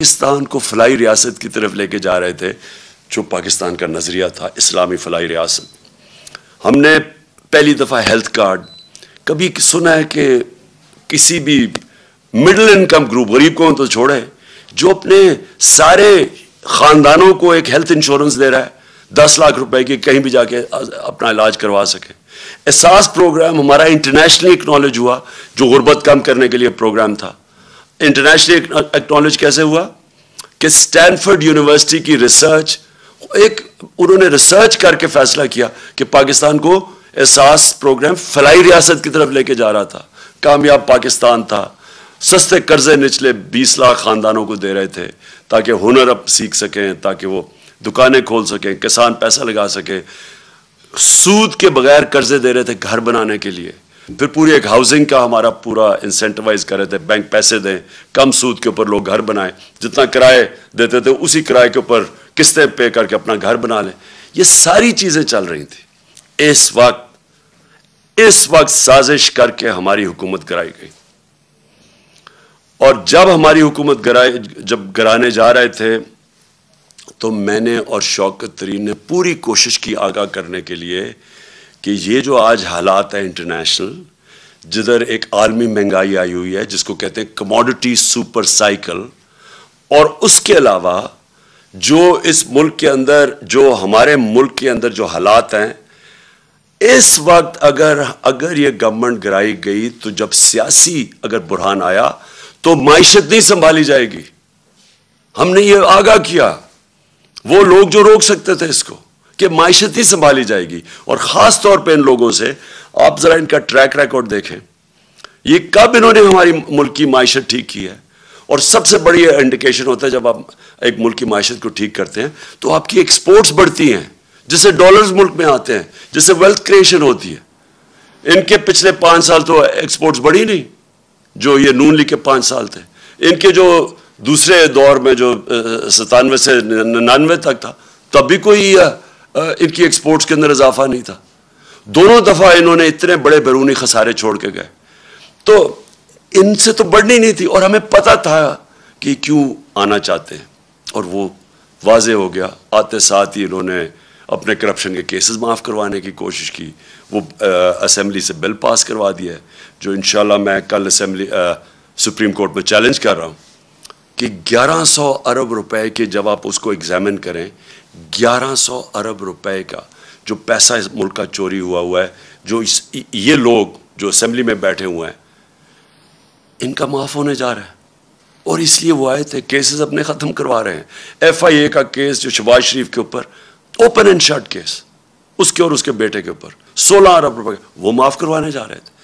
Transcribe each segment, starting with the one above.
पाकिस्तान को फलाई रियासत की तरफ लेके जा रहे थे जो पाकिस्तान का नज़रिया था इस्लामी फलाई रियासत हमने पहली दफ़ा हेल्थ कार्ड कभी सुना है कि किसी भी मिडिल इनकम ग्रुप गरीब को तो छोड़े जो अपने सारे ख़ानदानों को एक हेल्थ इंश्योरेंस दे रहा है दस लाख रुपए की कहीं भी जाके अपना इलाज करवा सके एहसास प्रोग्राम हमारा इंटरनेशनली एक्नॉलेज हुआ जो गुर्बत कम करने के लिए प्रोग्राम था इंटरनेशनल एक्नॉलेज कैसे हुआ कि स्टैनफोर्ड यूनिवर्सिटी की रिसर्च एक उन्होंने रिसर्च करके फैसला किया कि पाकिस्तान को एहसास प्रोग्राम फलाई रियासत की तरफ लेके जा रहा था कामयाब पाकिस्तान था सस्ते कर्जे निचले 20 लाख खानदानों को दे रहे थे ताकि हुनर अब सीख सकें ताकि वो दुकानें खोल सकें किसान पैसा लगा सकें सूद के बगैर कर्जे दे रहे थे घर बनाने के लिए फिर पूरी एक हाउसिंग का हमारा पूरा इंसेंटिवाइज कर रहे थे बैंक पैसे दें कम सूद के ऊपर लोग घर बनाएं जितना किराए देते थे उसी किराए के ऊपर किस्तें पे करके अपना घर बना लें ये सारी चीज़ें चल रही थी इस वक्त इस वक्त साजिश करके हमारी हुकूमत कराई गई और जब हमारी हुकूमत गराए जब गराने जा रहे थे तो मैंने और शौकत तरीन ने पूरी कोशिश की आगाह करने के लिए कि ये जो आज हालात है इंटरनेशनल जिधर एक आलमी महंगाई आई हुई है जिसको कहते हैं कमोडिटी सुपर साइकिल और उसके अलावा जो इस मुल्क के अंदर जो हमारे मुल्क के अंदर जो हालात हैं इस वक्त अगर अगर ये गवर्नमेंट गिराई गई तो जब सियासी अगर बुरहान आया तो माइशत नहीं संभाली जाएगी हमने ये आगाह किया वो लोग जो रोक सकते थे इसको कि मायशती संभाली जाएगी और ख़ास तौर पे इन लोगों से आप ज़रा इनका ट्रैक रिकॉर्ड देखें ये कब इन्होंने हमारी मुल्क की मायशत ठीक की है और सबसे बड़ी इंडिकेशन होता है जब आप एक मुल्क की मायशत को ठीक करते हैं तो आपकी एक्सपोर्ट्स बढ़ती हैं जिससे डॉलर्स मुल्क में आते हैं जिससे वेल्थ क्रिएशन होती है इनके पिछले पांच साल तो एक्सपोर्ट्स बढ़ी नहीं जो ये नून लीग के पांच साल थे इनके जो दूसरे दौर में जो सतानवे से निन्यानवे तक था तब भी कोई इनकी एक्सपोर्ट्स के अंदर इजाफा नहीं था दोनों दफ़ा इन्होंने इतने बड़े बैरूनी खसारे छोड़ के गए तो इनसे तो बढ़नी नहीं थी और हमें पता था कि क्यों आना चाहते हैं और वो वाज हो गया आते साथ ही इन्होंने अपने करप्शन के केसेस माफ़ करवाने की कोशिश की वो असम्बली से बिल पास करवा दिया है जो इन मैं कल असम्बली सुप्रीम कोर्ट में चैलेंज कर रहा हूँ कि 1100 अरब रुपए के जब आप उसको एग्जामिन करें 1100 अरब रुपए का जो पैसा इस मुल्क का चोरी हुआ हुआ है जो इस ये लोग जो असेंबली में बैठे हुए हैं इनका माफ़ होने जा रहा है और इसलिए वो आए थे केसेस अपने ख़त्म करवा रहे हैं एफ आई ए का केस जो शबाज शरीफ के ऊपर ओपन एंड शर्ट केस उसके और उसके बेटे के ऊपर सोलह अरब रुपए वो माफ़ करवाने जा रहे थे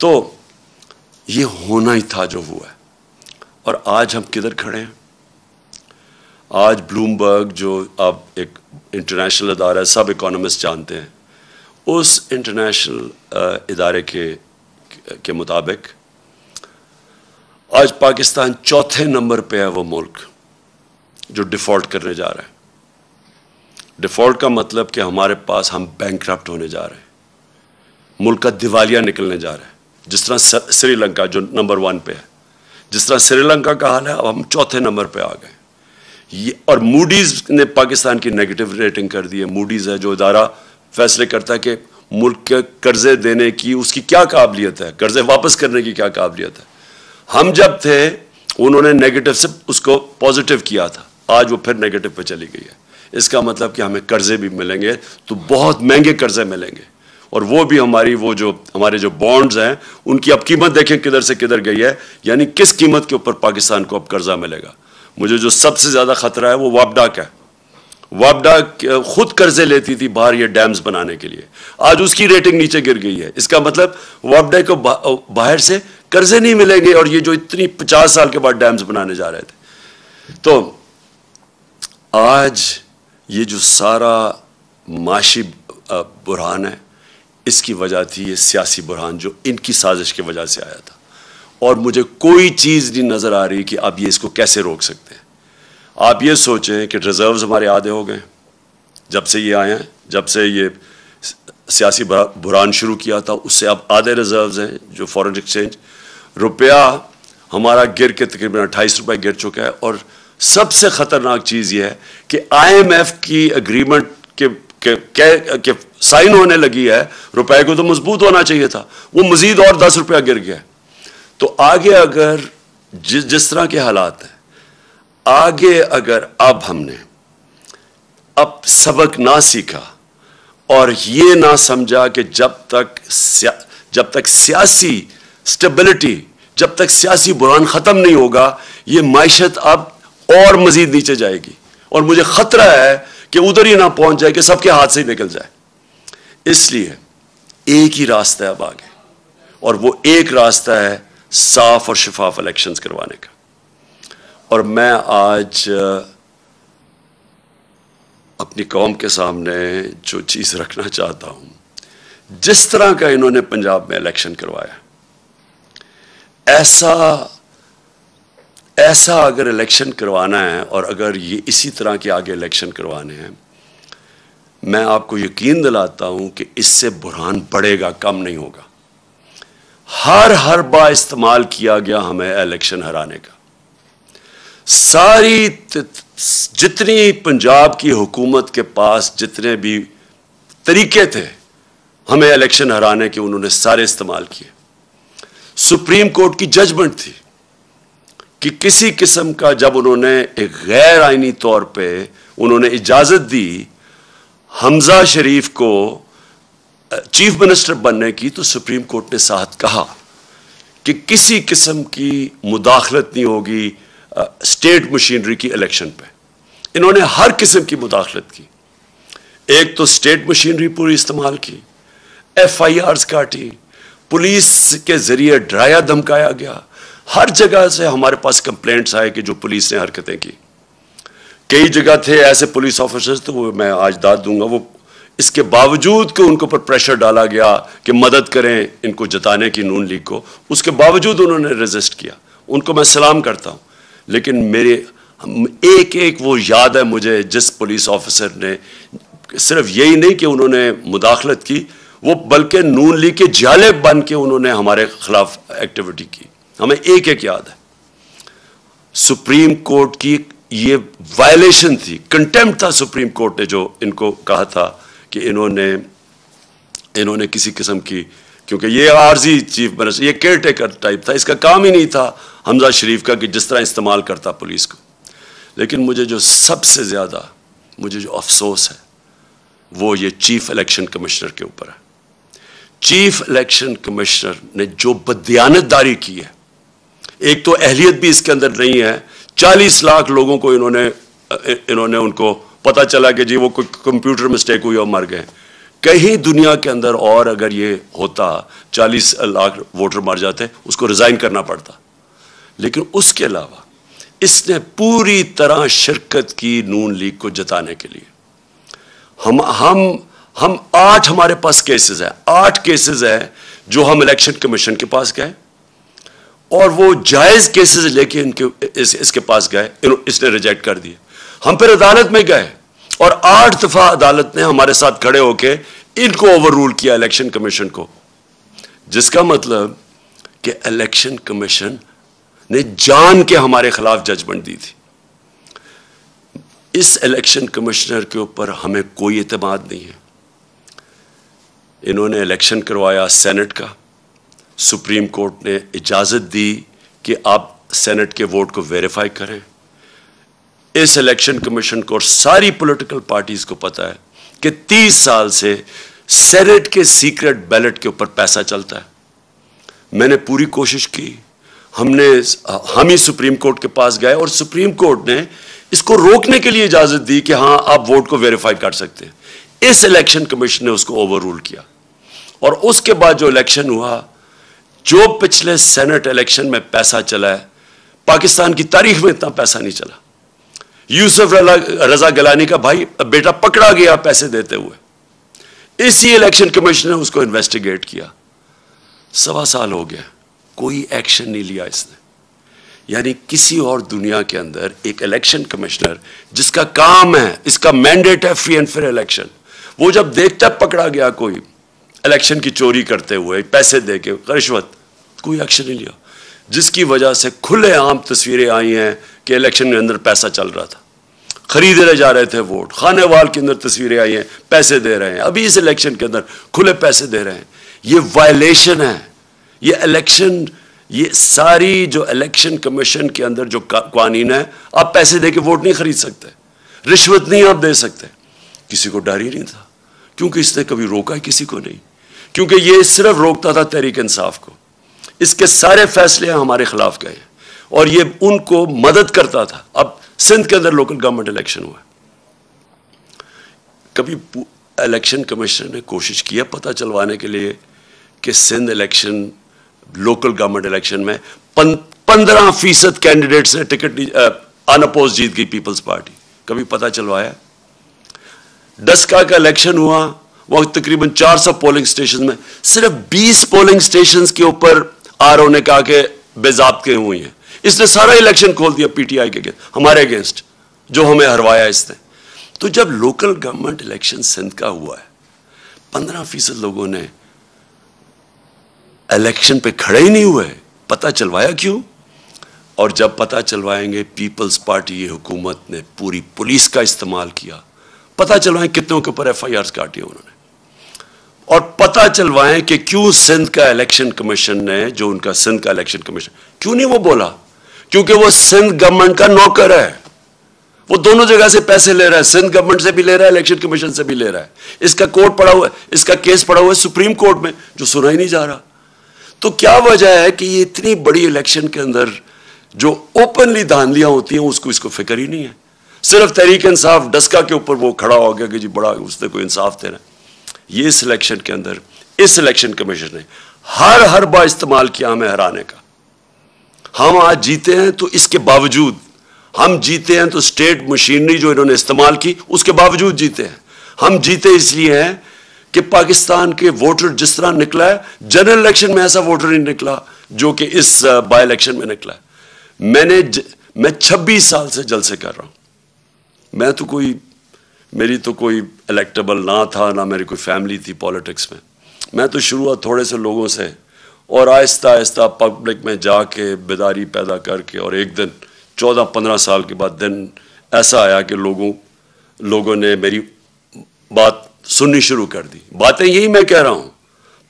तो ये होना ही था जो हुआ है और आज हम किधर खड़े हैं आज ब्लूमबर्ग जो अब एक इंटरनेशनल अदारा है सब इकोनॉमिस्ट जानते हैं उस इंटरनेशनल इदारे के के मुताबिक आज पाकिस्तान चौथे नंबर पे है वो मुल्क जो डिफ़ॉल्ट करने जा रहा है डिफ़ॉल्ट का मतलब कि हमारे पास हम बैंक होने जा रहे हैं मुल्क का दिवालिया निकलने जा रहा है जिस तरह श्रीलंका जो नंबर वन पे है जिस तरह श्रीलंका का हाल है अब हम चौथे नंबर पे आ गए ये और मूडीज ने पाकिस्तान की नेगेटिव रेटिंग कर दी है मूडीज है जो इदारा फैसले करता है कि मुल्क के कर्जे देने की उसकी क्या काबिलियत है कर्जे वापस करने की क्या काबिलियत है हम जब थे उन्होंने नेगेटिव से उसको पॉजिटिव किया था आज वो फिर नेगेटिव पे चली गई है इसका मतलब कि हमें कर्जे भी मिलेंगे तो बहुत महंगे कर्जे मिलेंगे और वो भी हमारी वो जो हमारे जो बॉन्ड्स हैं उनकी अब कीमत देखें किधर से किधर गई है यानी किस कीमत के ऊपर पाकिस्तान को अब कर्जा मिलेगा मुझे जो सबसे ज़्यादा ख़तरा है वो वापडा का है वापडा खुद कर्जे लेती थी बाहर ये डैम्स बनाने के लिए आज उसकी रेटिंग नीचे गिर गई है इसका मतलब वापडा को बाहर से कर्जे नहीं मिलेंगे और ये जो इतनी पचास साल के बाद डैम्स बनाने जा रहे थे तो आज ये जो सारा माशी बुरहान है इसकी वजह थी ये सियासी बुरहान जो इनकी साजिश की वजह से आया था और मुझे कोई चीज़ नहीं नज़र आ रही कि आप ये इसको कैसे रोक सकते हैं आप ये सोचें कि रिजर्व्स हमारे आधे हो गए जब से ये आए हैं जब से ये सियासी बुरान शुरू किया था उससे अब आधे रिजर्व्स हैं जो फॉरेन एक्सचेंज रुपया हमारा गिर के तकरीबन अट्ठाईस रुपये गिर चुका है और सबसे ख़तरनाक चीज़ यह है कि आईएमएफ की अग्रीमेंट के के, के, के साइन होने लगी है रुपए को तो मजबूत होना चाहिए था वो मजीद और दस रुपया गिर गया है तो आगे अगर जिस जिस तरह के हालात हैं आगे अगर अब हमने अब सबक ना सीखा और ये ना समझा कि जब तक जब तक सियासी स्टेबिलिटी जब तक सियासी बुरान ख़त्म नहीं होगा ये मैशत अब और मज़ीद नीचे जाएगी और मुझे ख़तरा है कि उधर ही ना पहुंच जाए कि सबके हाथ से ही निकल जाए इसलिए एक ही रास्ता है अब आगे और वो एक रास्ता है साफ और शफाफ इलेक्शन करवाने का और मैं आज अपनी कौम के सामने जो चीज़ रखना चाहता हूं जिस तरह का इन्होंने पंजाब में इलेक्शन करवाया ऐसा ऐसा अगर इलेक्शन करवाना है और अगर ये इसी तरह के आगे इलेक्शन करवाने हैं मैं आपको यकीन दिलाता हूं कि इससे बुरहान बढ़ेगा कम नहीं होगा हर हर बा इस्तेमाल किया गया हमें इलेक्शन हराने का सारी जितनी पंजाब की हुकूमत के पास जितने भी तरीके थे हमें इलेक्शन हराने के उन्होंने सारे इस्तेमाल किए सुप्रीम कोर्ट की जजमेंट थी कि किसी किस्म का जब उन्होंने एक गैर आइनी तौर पे उन्होंने इजाज़त दी हमजा शरीफ को चीफ मिनिस्टर बनने की तो सुप्रीम कोर्ट ने साथ कहा कि किसी किस्म की मुदाखलत नहीं होगी स्टेट मशीनरी की इलेक्शन पे इन्होंने हर किस्म की मुदाखलत की एक तो स्टेट मशीनरी पूरी इस्तेमाल की एफ आई आर काटी पुलिस के जरिए ड्राया धमकाया गया हर जगह से हमारे पास कंप्लेंट्स आए कि जो पुलिस ने हरकतें की कई जगह थे ऐसे पुलिस ऑफिसर्स तो वो मैं आज दाद दूंगा वो इसके बावजूद कि उनके ऊपर प्रेशर डाला गया कि मदद करें इनको जताने की नून लीग को उसके बावजूद उन्होंने रजिस्ट किया उनको मैं सलाम करता हूँ लेकिन मेरे एक एक वो याद है मुझे जिस पुलिस ऑफिसर ने सिर्फ यही नहीं कि उन्होंने मुदाखलत की वो बल्कि नून लीग के जाले बन के उन्होंने हमारे खिलाफ एक्टिविटी की हमें एक एक याद है सुप्रीम कोर्ट की ये वायलेशन थी कंटेम्प्ट था सुप्रीम कोर्ट ने जो इनको कहा था कि इन्होंने इन्होंने किसी किस्म की क्योंकि ये आर्जी चीफ मिनिस्टर ये केयर टेकर टाइप था इसका काम ही नहीं था हमजा शरीफ का कि जिस तरह इस्तेमाल करता पुलिस को लेकिन मुझे जो सबसे ज़्यादा मुझे जो अफसोस है वो ये चीफ इलेक्शन कमिश्नर के ऊपर है चीफ इलेक्शन कमिश्नर ने जो बदयानतदारी की है एक तो अहलियत भी इसके अंदर नहीं है चालीस लाख लोगों को इन्होंने इन्होंने उनको पता चला कि जी वो कोई कंप्यूटर मिस्टेक हुई और मर गए कहीं दुनिया के अंदर और अगर ये होता 40 लाख वोटर मर जाते उसको रिज़ाइन करना पड़ता लेकिन उसके अलावा इसने पूरी तरह शिरकत की नून लीग को जताने के लिए हम हम हम आठ हमारे पास केसेस हैं आठ केसेस हैं जो हम इलेक्शन कमीशन के पास गए और वो जायज केसेस लेके इनके इस, इसके पास गए इसने रिजेक्ट कर दिए हम फिर अदालत में गए और आठ दफा अदालत ने हमारे साथ खड़े होकर इनको ओवर रूल किया इलेक्शन कमीशन को जिसका मतलब कि इलेक्शन कमीशन ने जान के हमारे खिलाफ जजमेंट दी थी इस इलेक्शन कमिश्नर के ऊपर हमें कोई अतमाद नहीं है इन्होंने इलेक्शन करवाया सेनेट का सुप्रीम कोर्ट ने इजाज़त दी कि आप सेनेट के वोट को वेरीफाई करें इस इलेक्शन कमीशन को और सारी पॉलिटिकल पार्टीज को पता है कि 30 साल से सेनेट के सीक्रेट बैलेट के ऊपर पैसा चलता है मैंने पूरी कोशिश की हमने हम ही सुप्रीम कोर्ट के पास गए और सुप्रीम कोर्ट ने इसको रोकने के लिए इजाजत दी कि हां आप वोट को वेरीफाई कर सकते हैं इस इलेक्शन कमीशन ने उसको ओवर रूल किया और उसके बाद जो इलेक्शन हुआ जो पिछले सेनेट इलेक्शन में पैसा चला है पाकिस्तान की तारीख में इतना पैसा नहीं चला यूसुफ रजा गलानी का भाई बेटा पकड़ा गया पैसे देते हुए इसी इलेक्शन कमीशन ने उसको इन्वेस्टिगेट किया सवा साल हो गया कोई एक्शन नहीं लिया इसने यानी किसी और दुनिया के अंदर एक इलेक्शन कमिश्नर जिसका काम है इसका मैंडेट है फ्री एंड फेयर इलेक्शन वो जब देखता पकड़ा गया कोई इलेक्शन की चोरी करते हुए पैसे दे के रिश्वत कोई एक्शन नहीं लिया जिसकी वजह से खुले आम तस्वीरें आई हैं कि इलेक्शन के अंदर पैसा चल रहा था खरीदने जा रहे थे वोट खाने वाल के अंदर तस्वीरें आई हैं पैसे दे रहे हैं अभी इस इलेक्शन के अंदर खुले पैसे दे रहे हैं ये वायलेशन है ये इलेक्शन ये सारी जो इलेक्शन कमीशन के अंदर जो कानून है आप पैसे दे के वोट नहीं खरीद सकते रिश्वत नहीं आप दे सकते किसी को डर ही नहीं था क्योंकि इसने कभी रोका है किसी को नहीं क्योंकि ये सिर्फ रोकता था तहरीक इंसाफ को इसके सारे फैसले हमारे खिलाफ गए और ये उनको मदद करता था अब सिंध के अंदर लोकल गवर्नमेंट इलेक्शन हुआ कभी इलेक्शन कमीशन ने कोशिश किया पता चलवाने के लिए कि Sindh election local government election में पं, पंद्रह फीसद कैंडिडेट ने टिकट अनअपोज जीत गई पीपल्स पार्टी कभी पता चलवाया डस्का का इलेक्शन हुआ वह तकरीबन 400 पोलिंग स्टेशन में सिर्फ 20 पोलिंग स्टेशन के ऊपर आर ओ ने कहा कि बेजाबते हुई हैं इसने सारा इलेक्शन खोल दिया पीटीआई के अगेंस्ट हमारे अगेंस्ट जो हमें हरवाया इसने तो जब लोकल गवर्नमेंट इलेक्शन सिंध का हुआ है पंद्रह फीसद लोगों ने इलेक्शन पे खड़े ही नहीं हुए पता चलवाया क्यों और जब पता चलवाएंगे पीपल्स पार्टी हुकूमत ने पूरी पुलिस का इस्तेमाल किया पता चलवाएं कितनों के ऊपर एफ आई आर काटी उन्होंने और पता चलवाएं कि क्यों सिंध का इलेक्शन कमीशन ने जो उनका सिंध का इलेक्शन कमीशन क्यों नहीं वो बोला क्योंकि वो सिंध गवर्नमेंट का नौकर है वो दोनों जगह से पैसे ले रहा है सिंध गवर्नमेंट से भी ले रहा है इलेक्शन कमीशन से भी ले रहा है इसका कोर्ट पड़ा हुआ है इसका केस पड़ा हुआ है सुप्रीम कोर्ट में जो सुना ही नहीं जा रहा तो क्या वजह है कि ये इतनी बड़ी इलेक्शन के अंदर जो ओपनली धांधलियां होती हैं उसको इसको फिक्र ही नहीं है सिर्फ तहरीक इंसाफ डस्का के ऊपर वो खड़ा हो गया कि जी बड़ा उसने कोई इंसाफ देना ये इस इलेक्शन के अंदर इस इलेक्शन कमीशन ने हर हर बार इस्तेमाल किया हमें हराने का हम आज जीते हैं तो इसके बावजूद हम जीते हैं तो स्टेट मशीनरी जो इन्होंने इस्तेमाल की उसके बावजूद जीते हैं हम जीते इसलिए हैं कि पाकिस्तान के वोटर जिस तरह निकला है जनरल इलेक्शन में ऐसा वोटर नहीं निकला जो कि इस बाई इलेक्शन में निकला है मैंने ज, मैं 26 साल से जलसे कर रहा हूं मैं तो कोई मेरी तो कोई इलेक्टेबल ना था ना मेरी कोई फैमिली थी पॉलिटिक्स में मैं तो शुरुआत थोड़े से लोगों से और आहिस्ता आहिस्ता पब्लिक में जाके बेदारी पैदा करके और एक दिन चौदह पंद्रह साल के बाद दिन ऐसा आया कि लोगों लोगों ने मेरी बात सुननी शुरू कर दी बातें यही मैं कह रहा हूँ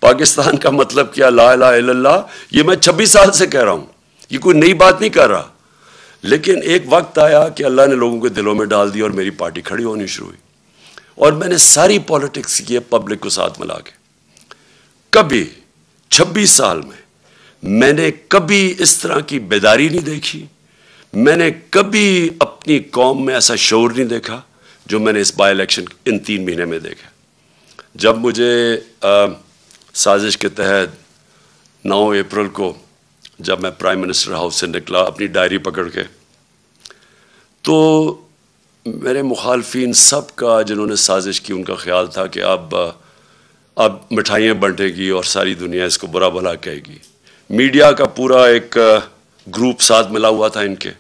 पाकिस्तान का मतलब क्या ला ला ला ये मैं छब्बीस साल से कह रहा हूँ ये कोई नई बात नहीं कर रहा लेकिन एक वक्त आया कि अल्लाह ने लोगों के दिलों में डाल दिया और मेरी पार्टी खड़ी होनी शुरू हुई और मैंने सारी पॉलिटिक्स की है पब्लिक को साथ मिला के कभी 26 साल में मैंने कभी इस तरह की बेदारी नहीं देखी मैंने कभी अपनी कौम में ऐसा शोर नहीं देखा जो मैंने इस बाई इलेक्शन इन तीन महीने में देखा जब मुझे आ, साजिश के तहत 9 अप्रैल को जब मैं प्राइम मिनिस्टर हाउस से निकला अपनी डायरी पकड़ के तो मेरे मुखालफी सब का जिन्होंने साजिश की उनका ख्याल था कि अब अब मिठाइयाँ बंटेगी और सारी दुनिया इसको बुरा भला कहेगी मीडिया का पूरा एक ग्रुप साथ मिला हुआ था इनके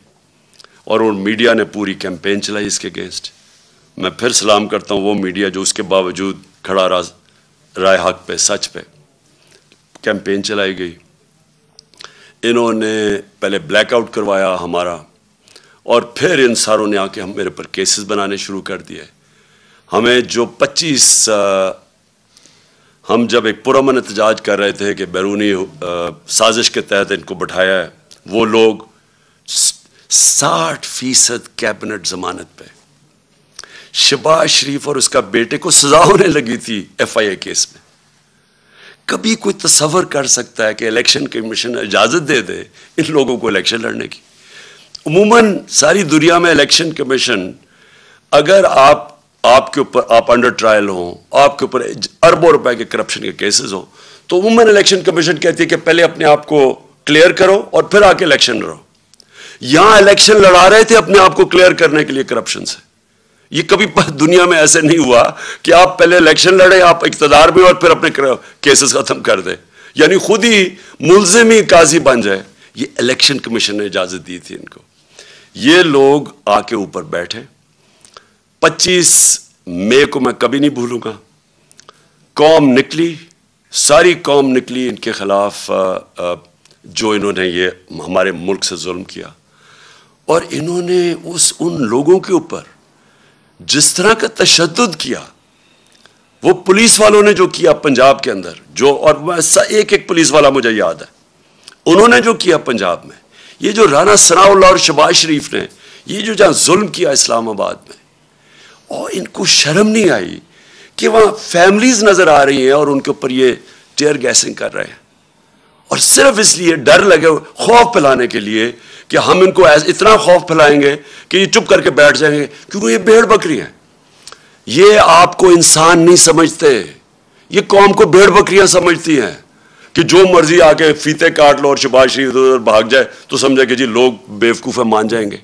और उन मीडिया ने पूरी कैंपेन चलाई इसके अगेंस्ट मैं फिर सलाम करता हूँ वो मीडिया जो उसके बावजूद खड़ा रहा राय हक पे सच पे कैंपेन चलाई गई इन्होंने पहले ब्लैकआउट करवाया हमारा और फिर इन सारों ने आके हम मेरे पर केसेस बनाने शुरू कर दिए हमें जो 25 हम जब एक पुरमन एहतजाज कर रहे थे कि बैरूनी साजिश के तहत इनको बैठाया है वो लोग साठ फीसद कैबिनेट जमानत पे शबाज शरीफ और उसका बेटे को सजा होने लगी थी एफ आई ए केस में कभी कोई तस्वर कर सकता है कि इलेक्शन कमीशन इजाज़त दे दे इन लोगों को इलेक्शन लड़ने की उमूमन सारी दुनिया में इलेक्शन कमीशन अगर आप आपके ऊपर आप अंडर ट्रायल हो आपके ऊपर अरबों रुपए के करप्शन के केसेस हो तो वुमेन इलेक्शन कमीशन कहती है कि पहले अपने आप को क्लियर करो और फिर आके इलेक्शन लड़ो यहां इलेक्शन लड़ा रहे थे अपने आप को क्लियर करने के लिए करप्शन से ये कभी दुनिया में ऐसे नहीं हुआ कि आप पहले इलेक्शन लड़े आप इकतदार में और फिर अपने केसेस खत्म कर दे यानी खुद ही मुलजिम ही काजी बन जाए ये इलेक्शन कमीशन ने इजाजत दी थी इनको ये लोग आके ऊपर बैठे 25 मई को मैं कभी नहीं भूलूंगा कौम निकली सारी कौम निकली इनके खिलाफ जो इन्होंने ये हमारे मुल्क से जुल्म किया और इन्होंने उस उन लोगों के ऊपर जिस तरह का तशद किया वो पुलिस वालों ने जो किया पंजाब के अंदर जो और एक एक पुलिस वाला मुझे याद है उन्होंने जो किया पंजाब में ये जो राना सनाउल्ला और शबाज शरीफ ने ये जो जहाँ जुल्म किया इस्लामाबाद में और इनको शर्म नहीं आई कि वहां फैमिलीज नज़र आ रही हैं और उनके ऊपर ये टेयर गैसिंग कर रहे हैं और सिर्फ इसलिए डर लगे खौफ फैलाने के लिए कि हम इनको इतना खौफ फैलाएंगे कि ये चुप करके बैठ जाएंगे क्योंकि ये भेड़ बकरी हैं ये आपको इंसान नहीं समझते ये कौम को भेड़ बकरियां समझती हैं कि जो मर्जी आके फीते काट लो और शबाज शरीफ उधर भाग जाए तो समझा कि जी लोग बेवकूफ़ मान जाएंगे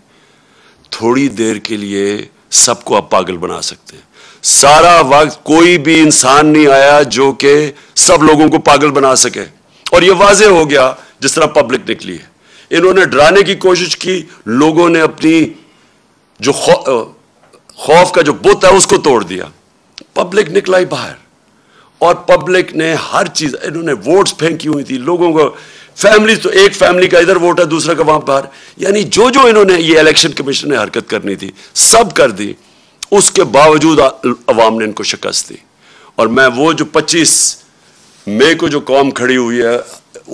थोड़ी देर के लिए सबको आप पागल बना सकते हैं सारा वक्त कोई भी इंसान नहीं आया जो कि सब लोगों को पागल बना सके और यह वाजे हो गया जिस तरह पब्लिक निकली है इन्होंने डराने की कोशिश की लोगों ने अपनी जो खौफ का जो बुत है उसको तोड़ दिया पब्लिक निकला ही बाहर और पब्लिक ने हर चीज इन्होंने वोट्स फेंकी हुई थी लोगों को फैमिली तो एक फैमिली का इधर वोट है दूसरा का वहां बाहर यानी जो जो इन्होंने ये इलेक्शन कमीशन ने हरकत करनी थी सब कर दी उसके बावजूद अवाम ने इनको शिकस्त दी और मैं वो जो 25 मई को जो कौम खड़ी हुई है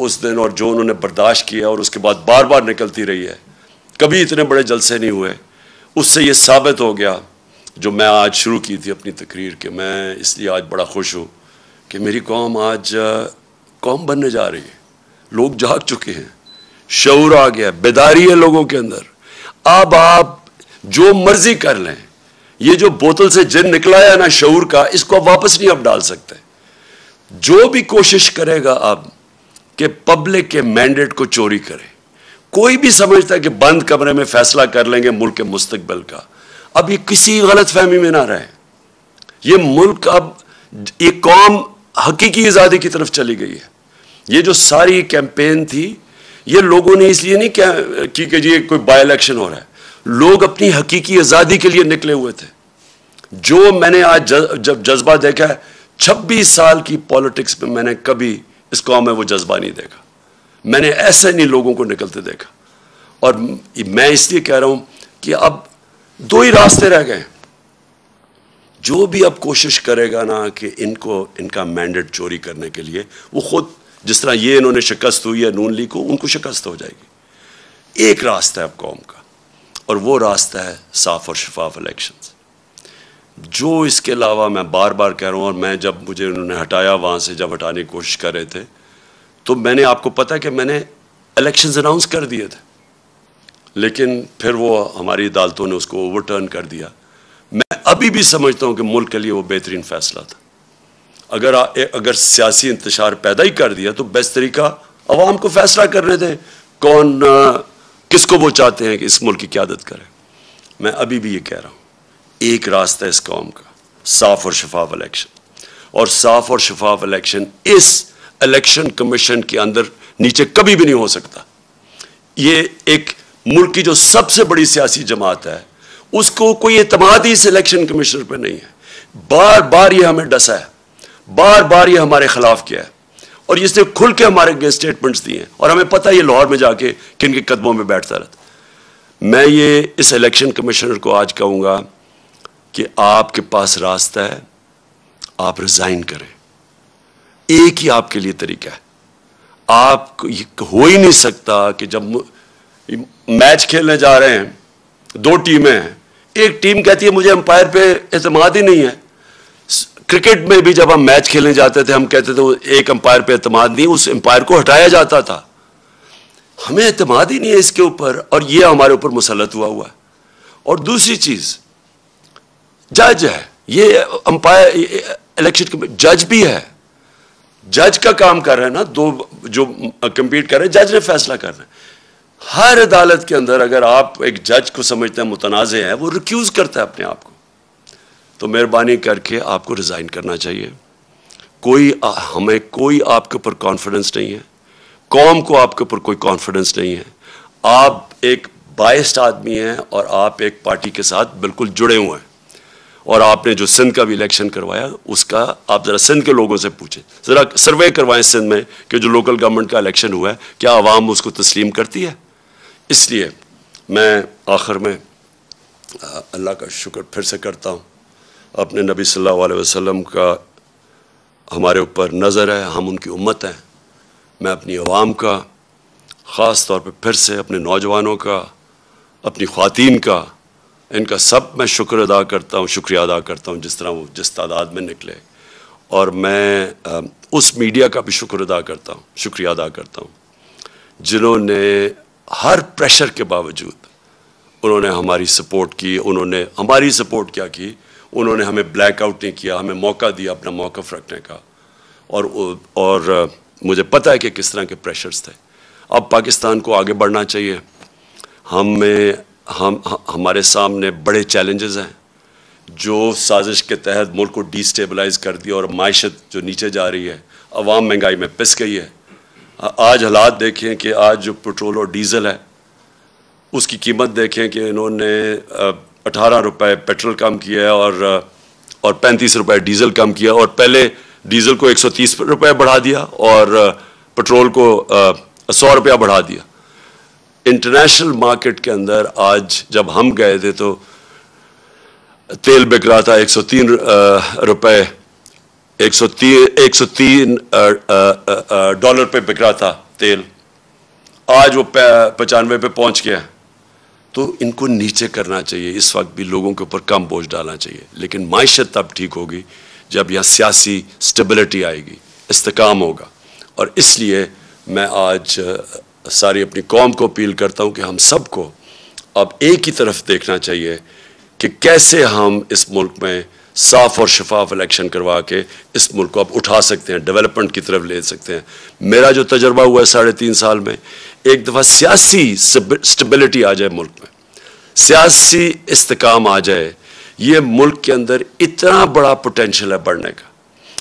उस दिन और जो उन्होंने बर्दाश्त किया और उसके बाद बार बार निकलती रही है कभी इतने बड़े जलसे नहीं हुए उससे ये साबित हो गया जो मैं आज शुरू की थी अपनी तकरीर के मैं इसलिए आज बड़ा खुश हूँ कि मेरी कौम आज कौम बनने जा रही है लोग जाग चुके हैं शौर आ गया बेदारी है लोगों के अंदर अब आप जो मर्जी कर लें ये जो बोतल से जिन निकला है ना शौर का इसको आप वापस नहीं आप डाल सकते जो भी कोशिश करेगा अब कि पब्लिक के मैंडेट को चोरी करे कोई भी समझता है कि बंद कमरे में फैसला कर लेंगे मुल्क के मुस्तबल का अब ये किसी गलत फहमी में ना रहे ये मुल्क अब ये कौम हकीकी आज़ादी की तरफ चली गई है ये जो सारी कैंपेन थी ये लोगों ने इसलिए नहीं क्या की कि जी कोई बाई इलेक्शन हो रहा है लोग अपनी हकीकी आज़ादी के लिए निकले हुए थे जो मैंने आज जब जज्बा देखा है छब्बीस साल की पॉलिटिक्स में मैंने कभी इस कौम में वो जज्बा नहीं देखा मैंने ऐसे नहीं लोगों को निकलते देखा और मैं इसलिए कह रहा हूं कि अब दो ही रास्ते रह गए जो भी अब कोशिश करेगा ना कि इनको इनका मैंडेट चोरी करने के लिए वो खुद जिस तरह ये इन्होंने शिकस्त हुई है नून लीग को उनको शिकस्त हो जाएगी एक रास्ता है अब कौम का और वो रास्ता है साफ और शफाफ इलेक्शन जो इसके अलावा मैं बार बार कह रहा हूँ और मैं जब मुझे उन्होंने हटाया वहाँ से जब हटाने की कोशिश कर रहे थे तो मैंने आपको पता कि मैंने इलेक्शंस अनाउंस कर दिए थे लेकिन फिर वो हमारी अदालतों ने उसको ओवरटर्न कर दिया मैं अभी भी समझता हूँ कि मुल्क के लिए वो बेहतरीन फैसला था अगर आ, अगर सियासी इंतजार पैदा ही कर दिया तो बेस्ट तरीका अवाम को फैसला करने दें कौन किसको वो चाहते हैं कि इस मुल्क की क्यादत करें मैं अभी भी ये कह रहा हूँ एक रास्ता इस कौम का साफ और शफाफ इलेक्शन और साफ और शफाफ इलेक्शन इस इलेक्शन कमीशन के अंदर नीचे कभी भी नहीं हो सकता ये एक मुल्क की जो सबसे बड़ी सियासी जमात है उसको कोई अतमाद ही इस इलेक्शन कमीशन पर नहीं है बार बार ये हमें डसा है बार बार ये हमारे खिलाफ किया है और इसने खुल के हमारे स्टेटमेंट्स दिए हैं और हमें पता है ये लाहौर में जाके किन के कदमों में बैठता रहता मैं ये इस इलेक्शन कमिश्नर को आज कहूँगा कि आपके पास रास्ता है आप रिज़ाइन करें एक ही आपके लिए तरीका है आप हो ही नहीं सकता कि जब मैच खेलने जा रहे हैं दो टीमें हैं एक टीम कहती है मुझे अंपायर पे एतमाद ही नहीं है क्रिकेट में भी जब हम मैच खेलने जाते थे हम कहते थे एक अंपायर पे अतमाद नहीं उस अंपायर को हटाया जाता था हमें अतमाद ही नहीं है इसके ऊपर और ये हमारे ऊपर मुसलत हुआ हुआ है और दूसरी चीज जज है ये अंपायर इलेक्शन जज भी है जज का काम कर रहे हैं ना दो जो कंपीट कर रहे हैं जज ने फैसला कर रहे हैं हर अदालत के अंदर अगर आप एक जज को समझते हैं मुतनाजे है वो रिक्यूज करता है अपने आप को तो मेहरबानी करके आपको रिज़ाइन करना चाहिए कोई हमें कोई आपके ऊपर कॉन्फिडेंस नहीं है कौम को आपके ऊपर कोई कॉन्फिडेंस नहीं है आप एक बाइस्ड आदमी हैं और आप एक पार्टी के साथ बिल्कुल जुड़े हुए हैं और आपने जो सिंध का भी इलेक्शन करवाया उसका आप ज़रा सिंध के लोगों से पूछें ज़रा सर्वे करवाएं सिंध में कि जो लोकल गवर्नमेंट का इलेक्शन हुआ है क्या आवाम उसको तस्लीम करती है इसलिए मैं आखिर में अल्लाह का शुक्र फिर से करता हूँ अपने नबी सल्लल्लाहु अलैहि वसल्लम का हमारे ऊपर नज़र है हम उनकी उम्मत हैं मैं अपनी आवाम का ख़ास तौर पर फिर से अपने नौजवानों का अपनी ख़्वातीन का इनका सब मैं शुक्र अदा करता हूँ शुक्रिया अदा करता हूँ जिस तरह वो जिस तादाद में निकले और मैं उस मीडिया का भी शुक्र अदा करता हूँ शुक्रिया अदा करता हूँ जिन्होंने हर प्रेशर के बावजूद उन्होंने हमारी सपोर्ट की उन्होंने हमारी सपोर्ट क्या की उन्होंने हमें ब्लैकआउट नहीं किया हमें मौका दिया अपना मौकफ रखने का और और मुझे पता है कि किस तरह के प्रेशर्स थे अब पाकिस्तान को आगे बढ़ना चाहिए हमें हम हमारे सामने बड़े चैलेंजेस हैं जो साजिश के तहत मुल्क को डिस्टेबलाइज कर दिया और मीशत जो नीचे जा रही है अवाम महंगाई में पिस गई है आज हालात देखें कि आज जो पेट्रोल और डीज़ल है उसकी कीमत देखें कि इन्होंने अठारह रुपए पेट्रोल कम किया है और और पैंतीस रुपए डीजल कम किया और पहले डीजल को एक सौ तीस रुपये बढ़ा दिया और पेट्रोल को सौ रुपया बढ़ा दिया इंटरनेशनल मार्केट के अंदर आज जब हम गए थे तो तेल बिक रहा था 103 रुपए 103 103 डॉलर पे बिक रहा था तेल आज वो पचानवे पे पहुंच गया है तो इनको नीचे करना चाहिए इस वक्त भी लोगों के ऊपर कम बोझ डालना चाहिए लेकिन माशत तब ठीक होगी जब यहाँ सियासी स्टेबिलिटी आएगी इस्तकाम होगा और इसलिए मैं आज सारी अपनी कौम को अपील करता हूँ कि हम सबको अब एक ही तरफ देखना चाहिए कि कैसे हम इस मुल्क में साफ और शफाफ इलेक्शन करवा के इस मुल्क को आप उठा सकते हैं डेवलपमेंट की तरफ ले सकते हैं मेरा जो तजर्बा हुआ है साढ़े तीन साल में एक दफ़ा सियासी स्टेबिलिटी आ जाए मुल्क में सियासी इस्तकाम आ जाए ये मुल्क के अंदर इतना बड़ा पोटेंशल है बढ़ने का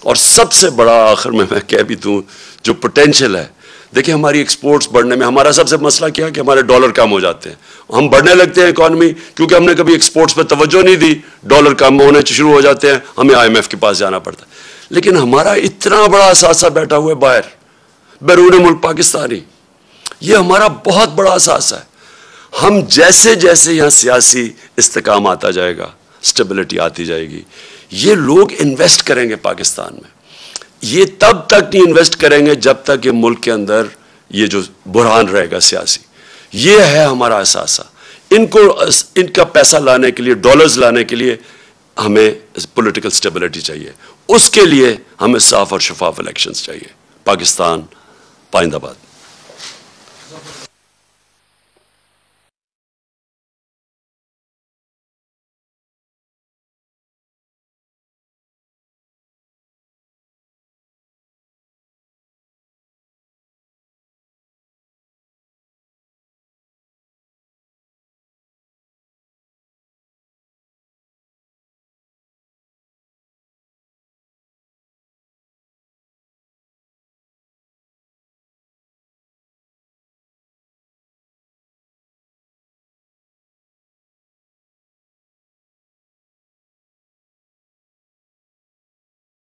और सबसे बड़ा आखिर में मैं कह भी दूँ जो पोटेंशियल है देखिए हमारी एक्सपोर्ट्स बढ़ने में हमारा सबसे मसला क्या है कि हमारे डॉलर कम हो जाते हैं हम बढ़ने लगते हैं इकॉनमी क्योंकि हमने कभी एक्सपोर्ट्स पर तवज्जो नहीं दी डॉलर कम होने शुरू हो जाते हैं हमें आईएमएफ के पास जाना पड़ता है लेकिन हमारा इतना बड़ा असासा बैठा हुआ है बाहर बैरून मुल्क पाकिस्तानी ये हमारा बहुत बड़ा एहसास है हम जैसे जैसे यहाँ सियासी इस्तकाम आता जाएगा स्टेबिलिटी आती जाएगी ये लोग इन्वेस्ट करेंगे पाकिस्तान में ये तब तक नहीं इन्वेस्ट करेंगे जब तक ये मुल्क के अंदर ये जो बुरहान रहेगा सियासी ये है हमारा एहसास इनको इनका पैसा लाने के लिए डॉलर्स लाने के लिए हमें पॉलिटिकल स्टेबिलिटी चाहिए उसके लिए हमें साफ और शफाफ इलेक्शंस चाहिए पाकिस्तान पाइंदाबाद